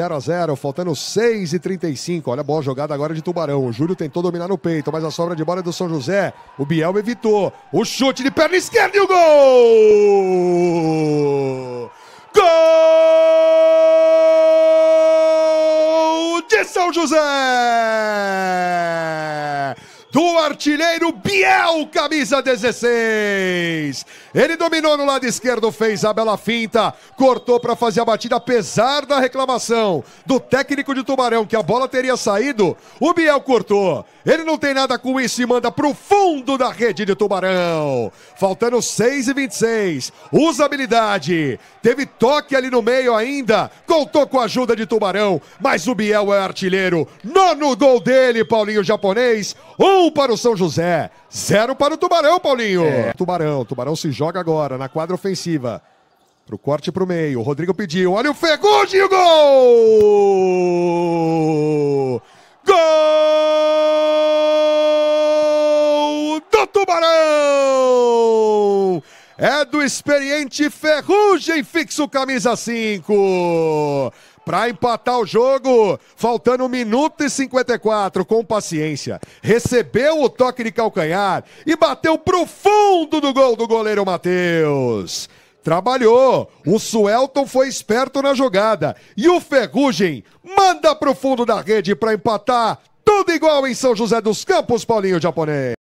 0 a 0 faltando 6 e 35 Olha a boa jogada agora de Tubarão. O Júlio tentou dominar no peito, mas a sobra de bola é do São José. O Biel evitou. O chute de perna esquerda e o gol! Gol de São José! Do artilheiro Biel, camisa 16. Ele dominou no lado esquerdo, fez a bela finta, cortou para fazer a batida, apesar da reclamação do técnico de Tubarão que a bola teria saído. O Biel cortou. Ele não tem nada com isso e manda pro fundo da rede de Tubarão. Faltando 6 e 26. Usa habilidade. Teve toque ali no meio ainda. Contou com a ajuda de Tubarão, mas o Biel é artilheiro. Nono gol dele, Paulinho japonês. Um para o São José, zero para o Tubarão, Paulinho. É. Tubarão, Tubarão se Joga agora na quadra ofensiva. Pro corte pro meio. O Rodrigo pediu. Olha o o Gol! Gol! é do experiente Ferrugem fixo camisa 5 para empatar o jogo, faltando 1 minuto e 54, com paciência. Recebeu o toque de calcanhar e bateu pro fundo do gol do goleiro Matheus. Trabalhou, o Suelton foi esperto na jogada e o Ferrugem manda pro fundo da rede para empatar. Tudo igual em São José dos Campos, Paulinho Japonês.